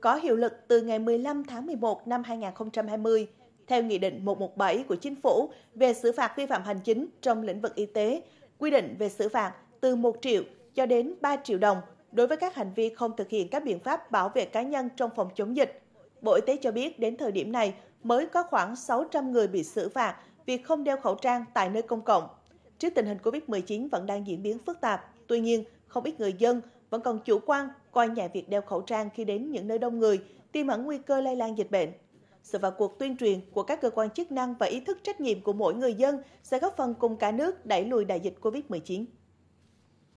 có hiệu lực từ ngày 15 tháng 11 năm 2020 theo Nghị định 117 của Chính phủ về xử phạt vi phạm hành chính trong lĩnh vực y tế, quy định về xử phạt từ 1 triệu cho đến 3 triệu đồng đối với các hành vi không thực hiện các biện pháp bảo vệ cá nhân trong phòng chống dịch. Bộ Y tế cho biết đến thời điểm này mới có khoảng 600 người bị xử phạt vì không đeo khẩu trang tại nơi công cộng. Trước tình hình COVID-19 vẫn đang diễn biến phức tạp, tuy nhiên không ít người dân vẫn còn chủ quan coi nhẹ việc đeo khẩu trang khi đến những nơi đông người, tiềm ẩn nguy cơ lây lan dịch bệnh. Sự vào cuộc tuyên truyền của các cơ quan chức năng và ý thức trách nhiệm của mỗi người dân sẽ góp phần cùng cả nước đẩy lùi đại dịch COVID-19.